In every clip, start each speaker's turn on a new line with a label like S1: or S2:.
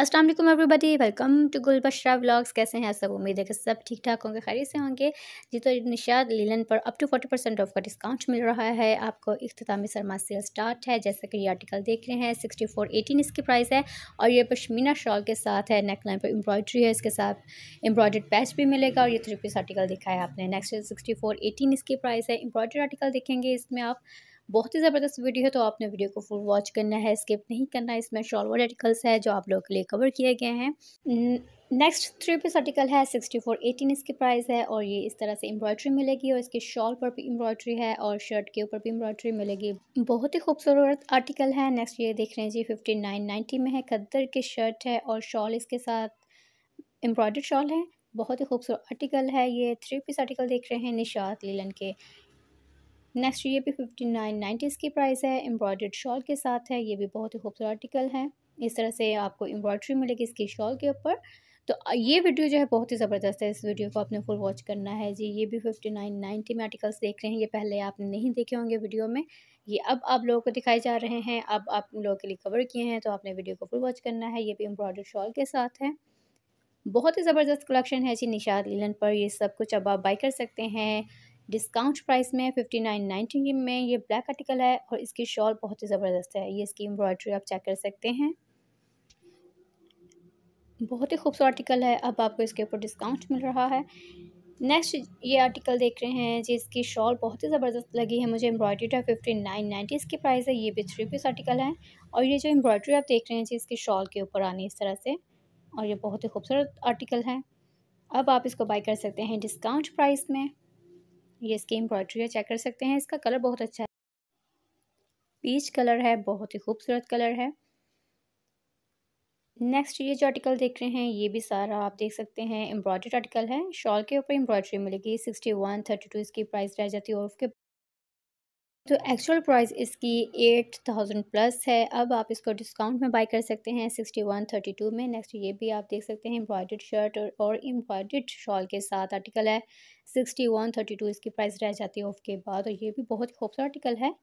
S1: अस्सलाम वालेकुम everybody welcome to Gulbashra vlogs कैसे हैं सब उम्मीद है कि सब ठीक ठाक होंगे खरीद से होंगे जी तो निशाद लीलन पर up to forty percent off का डिस्काउंट मिल रहा है आपको अख्तामी सरमा सेल स्टार्ट है जैसा कि ये आर्टिकल देख रहे हैं सिक्सटी फोर एटीन इसकी प्राइस है और ये पश्मीना शॉल के साथ है नेक लाइन पर एम्ब्रॉयड्री है इसके साथ एम्ब्रॉयड पैच भी मिलेगा और ये थ्री पीस आर्टिकल देखा है आपने नेक्स्ट सिक्सटी फोर एटीन इसकी प्राइस है एम्ब्रॉयड्री आर्टिकल देखेंगे इसमें आप बहुत ही ज़बरदस्त वीडियो है तो आपने वीडियो को फुल वॉच करना है स्किप नहीं करना है इसमें शॉलवर आर्टिकल्स है जो आप लोगों के लिए कवर किए गए हैं नेक्स्ट थ्री पीस आर्टिकल है सिक्सटी फोर एटीन इसकी प्राइस है और ये इस तरह से एम्ब्रॉयड्री मिलेगी और इसके शॉल पर भी एम्ब्रॉयड्री है और शर्ट के ऊपर भी एम्ब्रॉयड्री मिलेगी बहुत ही खूबसूरत आर्टिकल है नेक्स्ट ये देख रहे हैं जी फिफ्टी नाइन नाइन्टी में है कद्दर की शर्ट है और शॉल इसके साथ एम्ब्रॉयडर्ड शॉल है बहुत ही खूबसूरत आर्टिकल है ये थ्री पीस आर्टिकल देख रहे हैं निशात लीलन के नेक्स्ट ये भी फिफ्टी नाइन नाइन्टी इसकी प्राइस है एम्ब्रॉयड शॉल के साथ है ये भी बहुत ही खूबसूरत आर्टिकल है इस तरह से आपको एम्ब्रॉयड्री मिलेगी इसकी शॉल के ऊपर तो ये वीडियो जो है बहुत ही ज़बरदस्त है इस वीडियो को आपने फुल वॉच करना है जी ये भी फिफ्टी नाइन नाइन्टी में आर्टिकल्स देख रहे हैं ये पहले आपने नहीं देखे होंगे वीडियो में ये अब आप लोगों को दिखाए जा रहे हैं अब आप लोगों के लिए कवर किए हैं तो आपने वीडियो को फुल वॉच करना है ये भी एम्ब्रॉयड शॉल के साथ है बहुत ही ज़बरदस्त कलेक्शन है जी निशाद लीलन पर ये सब कुछ अब आप बाई कर सकते हैं डिस्काउंट प्राइस में फिफ्टी नाइन नाइन्टी में ये ब्लैक आर्टिकल है और इसकी शॉल बहुत ही ज़बरदस्त है ये इसकी एम्ब्रॉयड्री आप चेक कर सकते हैं बहुत ही खूबसूरत आर्टिकल है अब आपको इसके ऊपर डिस्काउंट मिल रहा है नेक्स्ट ये आर्टिकल देख रहे हैं जिसकी शॉल बहुत ही ज़बरदस्त लगी है मुझे एम्ब्रॉयड्री है तो फिफ्टी नाइन नाइन्टी इसकी प्राइस है ये भी थ्री पीस आर्टिकल है और ये जो एम्ब्रॉयड्री आप देख रहे हैं जिसकी शॉल के ऊपर आनी इस तरह से और ये बहुत ही खूबसूरत आर्टिकल है अब आप इसको बाई कर सकते हैं डिस्काउंट प्राइस में ये इसकी एम्ब्रॉयड्री है चेक कर सकते हैं इसका कलर बहुत अच्छा है पीच कलर है बहुत ही खूबसूरत कलर है नेक्स्ट ये जो आर्टिकल देख रहे हैं ये भी सारा आप देख सकते हैं एम्ब्रॉयड्रेड आर्टिकल है शॉल के ऊपर एम्ब्रॉयड्री मिलेगी सिक्सटी वन थर्टी टू इसकी प्राइस रह जाती है और उसके तो एक्चुअल प्राइस इसकी एट थाउजेंड प्लस है अब आप इसको डिस्काउंट में बाई कर सकते हैं सिक्सटी वन थर्टी टू में नेक्स्ट ये भी आप देख सकते हैं एम्ब्रॉयड शर्ट और, और एम्ब्रॉयड शॉल के साथ आर्टिकल है सिक्सटी वन थर्टी टू इसकी प्राइस रह जाती है ऑफ के बाद और ये भी बहुत ही खूबसूरत आर्टिकल है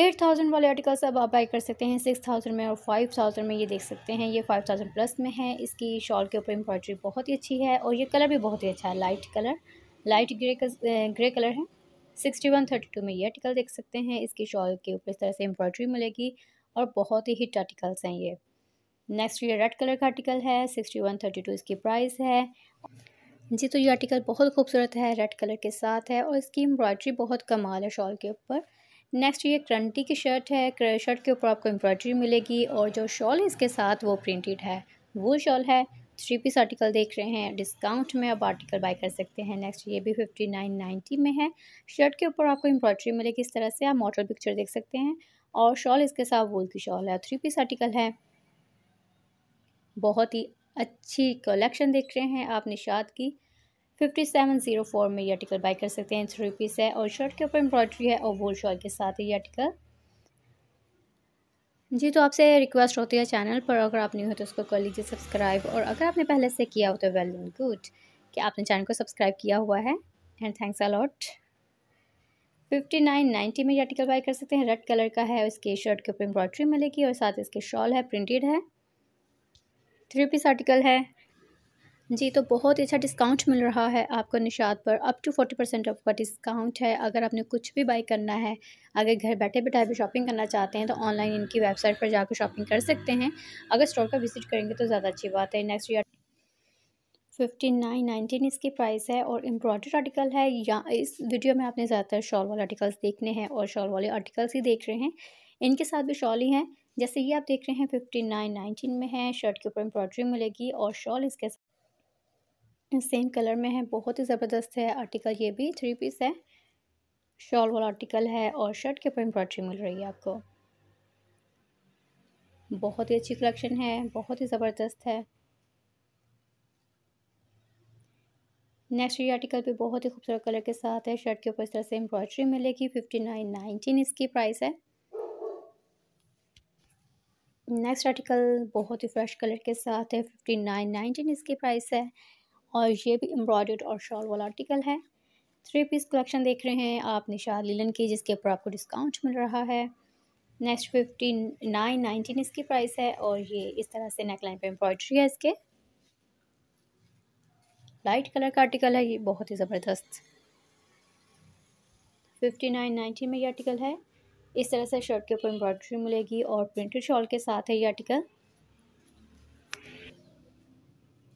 S1: एट थाउजेंड वाले आर्टिकल्स अब आप बाई कर सकते हैं सिक्स थाउजेंड में और फाइव थाउजेंड में ये देख सकते हैं ये फाइव थाउजेंड प्लस में है इसकी शॉल के ऊपर एम्ब्रॉयडरी बहुत ही अच्छी है और ये कलर भी बहुत ही अच्छा है light colour light grey grey colour है सिक्सटी वन थर्टी टू में ये आर्टिकल देख सकते हैं इसकी शॉल के ऊपर इस तरह से एम्ब्रॉयड्री मिलेगी और बहुत ही हिट आर्टिकल्स हैं ये नेक्स्ट ये रेड कलर का आर्टिकल है सिक्सटी वन थर्टी टू इसकी प्राइस है जी तो ये आर्टिकल बहुत खूबसूरत है रेड कलर के साथ है और इसकी एम्ब्रॉयड्री बहुत कमाल है शॉल के ऊपर नेक्स्ट ये क्रंटी की शर्ट है शर्ट के ऊपर आपको एम्ब्रॉयड्री मिलेगी और जो शॉल इसके साथ वो प्रिंटेड है वो शॉल है थ्री पीस आर्टिकल देख रहे हैं डिस्काउंट में आप आर्टिकल बाय कर सकते हैं नेक्स्ट ये भी फिफ्टी नाइन नाइन्टी में है शर्ट के ऊपर आपको एम्ब्रॉयड्री मिलेगी इस तरह से आप मॉडल पिक्चर देख सकते हैं और शॉल इसके साथ वोल की शॉल है थ्री पीस आर्टिकल है बहुत ही अच्छी कलेक्शन देख रहे हैं आप निशाद की फिफ्टी सेवन ज़ीरो फोर में ये आर्टिकल बाय कर सकते हैं थ्री पीस है और शर्ट के ऊपर एम्ब्रॉयड्री है और वोल शॉल के साथ ये आर्टिकल जी तो आपसे रिक्वेस्ट होती है चैनल पर अगर आप नहीं हो तो उसको कर लीजिए सब्सक्राइब और अगर आपने पहले से किया हो तो वेल एंड गुड कि आपने चैनल को सब्सक्राइब किया हुआ है and thanks a lot fifty nine ninety में ये आर्टिकल बाई कर सकते हैं रेड कलर का है इसके शर्ट के ऊपर एम्ब्रॉयड्री मिलेगी और साथ इसके शॉल है प्रिंटेड है थ्री पीस आर्टिकल है जी तो बहुत ही अच्छा डिस्काउंट मिल रहा है आपको निशात पर अप टू फोर्टी परसेंट आपका डिस्काउंट है अगर आपने कुछ भी बाई करना है अगर घर बैठे बैठे भी शॉपिंग करना चाहते हैं तो ऑनलाइन इनकी वेबसाइट पर जाकर शॉपिंग कर सकते हैं अगर स्टोर का विजिट करेंगे तो ज़्यादा अच्छी बात है next year fifty nine nineteen इसकी प्राइस है और एम्ब्रॉयडरी आर्टिकल है या इस वीडियो में आपने ज़्यादातर शॉल वाले आर्टिकल्स देखने हैं और शॉल वाले आर्टिकल्स ही देख रहे हैं इनके साथ भी शॉल ही हैं जैसे ये आप देख रहे हैं फिफ्टी नाइन नाइनटीन में है शर्ट के ऊपर एम्ब्रॉयडरी मिलेगी और शॉल इसके साथ सेम कलर में है बहुत ही ज़बरदस्त है आर्टिकल ये भी थ्री पीस है शॉल वाला आर्टिकल है और शर्ट के ऊपर एम्ब्रॉयड्री मिल रही है आपको बहुत ही अच्छी कलेक्शन है बहुत ही ज़बरदस्त है नेक्स्ट ये आर्टिकल भी बहुत ही खूबसूरत कलर के साथ है शर्ट के ऊपर इस तरह से एम्ब्रॉयड्री मिलेगी फिफ्टी नाइन नाइनटीन इसकी प्राइस है नेक्स्ट आर्टिकल बहुत ही फ्रेश कलर के साथ है फिफ्टी नाइन नाइनटीन इसकी प्राइस है और ये भी एम्ब्रॉयड और शॉल वाला आर्टिकल है थ्री पीस कलेक्शन देख रहे हैं आप निशा लीलन की जिसके ऊपर आपको डिस्काउंट मिल रहा है नेक्स्ट फिफ्टी नाइन नाइनटीन इसकी प्राइस है और ये इस तरह से नेकलाइन पे एम्ब्रॉयड्री है इसके लाइट कलर का आर्टिकल है ये बहुत ही ज़बरदस्त फिफ्टी नाइन नाइनटीन में ये आर्टिकल है इस तरह से शर्ट के ऊपर एम्ब्रॉयड्री मिलेगी और प्रिंटेड शॉल के साथ है ये आर्टिकल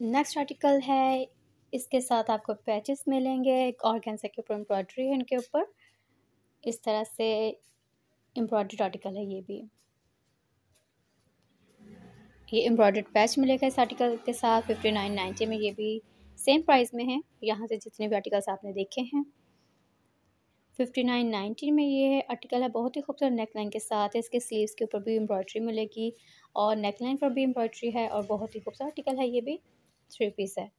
S1: नेक्स्ट आर्टिकल है इसके साथ आपको पैचेस मिलेंगे एक ऑर्गेन्सा के ऊपर एम्ब्रॉयड्री है इनके ऊपर इस तरह से एम्ब्रॉयड्रेड आर्टिकल है ये भी ये एम्ब्रॉयड्रेड पैच मिलेगा इस आर्टिकल के साथ फिफ्टी नाइन नाइन्टी में ये भी सेम प्राइस में है यहाँ से जितने भी आर्टिकल्स आपने देखे हैं फिफ्टी नाइन नाइन्टी में ये आर्टिकल है बहुत ही खूबसूरत नेक लाइन के साथ इसके स्लीव्स के ऊपर भी एम्ब्रॉयड्री मिलेगी और नेक लाइन पर भी एम्ब्रॉयड्री है और बहुत ही खूबसूरत आर्टिकल है ये भी थ्री पीस है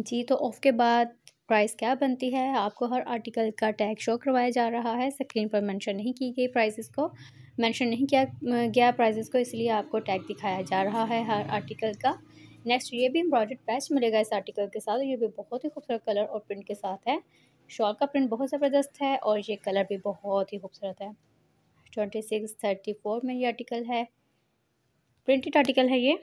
S1: जी तो ऑफ के बाद प्राइस क्या बनती है आपको हर आर्टिकल का टैग शो करवाया जा रहा है स्क्रीन पर मेंशन नहीं की गई प्राइसेस को मेंशन नहीं किया गया प्राइसेस को इसलिए आपको टैग दिखाया जा रहा है हर आर्टिकल का नेक्स्ट ये भी एम्ब्रॉयड पैच मिलेगा इस आर्टिकल के साथ ये भी बहुत ही खूबसूरत कलर और प्रिंट के साथ है शॉल का प्रिंट बहुत ज़बरदस्त है और ये कलर भी बहुत ही खूबसूरत है ट्वेंटी सिक्स थर्टी फोर में ये आर्टिकल है प्रिंटेड आर्टिकल है ये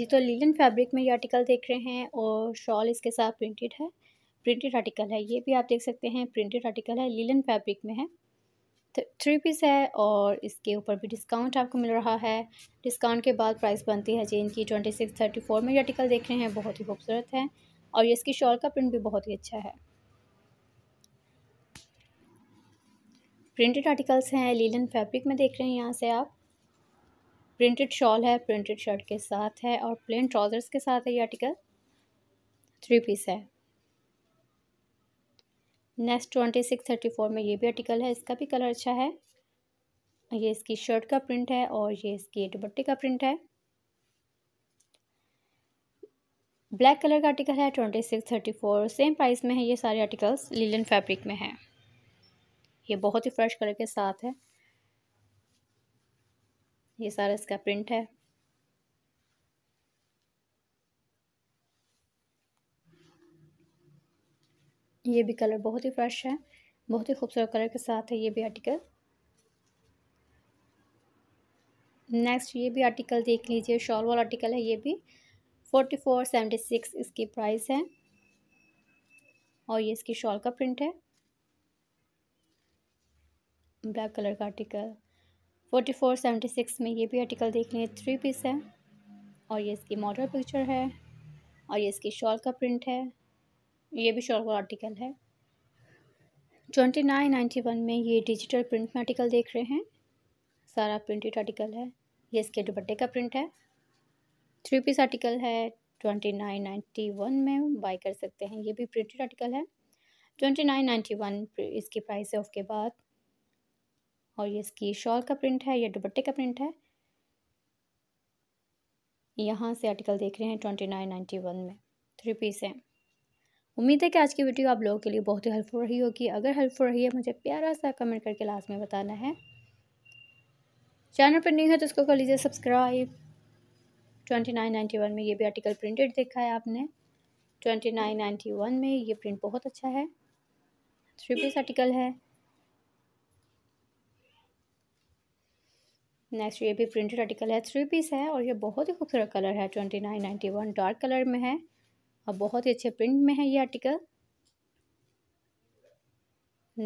S1: जी तो लीलन फैब्रिक में ये आर्टिकल देख रहे हैं और शॉल इसके साथ प्रिंटेड है प्रिंटेड आर्टिकल है ये भी आप देख सकते हैं प्रिंटेड आर्टिकल है लीलन फैब्रिक में है तो थ्री पीस है और इसके ऊपर भी डिस्काउंट आपको मिल रहा है डिस्काउंट के बाद प्राइस बनती है जी इनकी ट्वेंटी सिक्स थर्टी फोर में ये आर्टिकल देख रहे हैं बहुत ही खूबसूरत है और ये इसकी शॉल का प्रिंट भी बहुत ही अच्छा है प्रिंटेड आर्टिकल्स हैं लीलन फैब्रिक में देख रहे हैं यहाँ से आप प्रिंटेड शॉल है प्रिंटेड शर्ट के साथ है और प्लेन ट्राउज़र्स के साथ है ये आर्टिकल थ्री पीस है next twenty six thirty four में ये भी आर्टिकल है इसका भी कलर अच्छा है ये इसकी शर्ट का प्रिंट है और ये इसकी दुपट्टे का प्रिंट है ब्लैक कलर का आर्टिकल है twenty six thirty four same price में है ये सारे आर्टिकल्स लीलन फैब्रिक में है ये बहुत ही फ्रेश कलर के साथ है ये सारा इसका प्रिंट है ये भी कलर बहुत ही फ्रेश है बहुत ही खूबसूरत कलर के साथ है ये भी आर्टिकल नेक्स्ट ये भी आर्टिकल देख लीजिए शॉल वाला आर्टिकल है ये भी फोर्टी फोर सेवेंटी सिक्स इसकी प्राइस है और ये इसकी शॉल का प्रिंट है ब्लैक कलर का article forty four seventy six में ये भी आर्टिकल देख लें थ्री पीस है और ये इसकी मॉडल पिक्चर है और ये इसकी शॉल का प्रिंट है ये भी शॉल का आर्टिकल है ट्वेंटी नाइन नाइन्टी वन में ये डिजिटल प्रिंट में आर्टिकल देख रहे हैं सारा प्रिंटेड आर्टिकल है ये इसके दुपट्टे का प्रिंट है थ्री पीस आर्टिकल है ट्वेंटी नाइन नाइन्टी वन में बाई कर सकते हैं ये भी प्रिंटेड आर्टिकल है ट्वेंटी नाइन नाइन्टी वन इसकी प्राइस ऑफ के बाद और ये इसकी शॉल का प्रिंट है या दुपट्टे का प्रिंट है यहाँ से आर्टिकल देख रहे हैं ट्वेंटी नाइन नाइन्टी वन में थ्री पीस है उम्मीद है कि आज की वीडियो आप लोगों के लिए बहुत ही हेल्पफुल रही होगी अगर हेल्पफुल रही है मुझे प्यारा सा कमेंट करके लास्ट में बताना है चैनल पर नहीं है तो उसको कर लीजिए subscribe twenty nine ninety one में ये भी आर्टिकल प्रिंटेड देखा है आपने ट्वेंटी नाइन नाइन्टी वन में ये प्रिंट बहुत अच्छा है थ्री पीस आर्टिकल है नेक्स्ट ये भी प्रिंटेड आर्टिकल है थ्री पीस है और ये बहुत ही खूबसूरत कलर है twenty nine ninety one dark colour में है और बहुत ही अच्छे प्रिंट में है ये article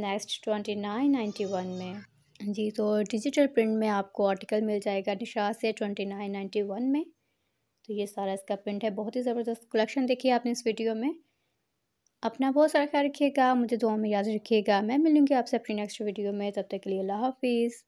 S1: next twenty nine ninety one में जी तो डिजिटल प्रिंट में आपको आर्टिकल मिल जाएगा निशा से ट्वेंटी नाइन नाइन्टी वन में तो ये सारा इसका प्रिंट है बहुत ही ज़बरदस्त कलेक्शन देखिए आपने इस वीडियो में अपना बहुत सारा ख्याल रखिएगा मुझे दुआ में याद रखिएगा मैं मिलूँगी आपसे अपनी नेक्स्ट वीडियो में तब तक के लिए अल्लाह हाफिज़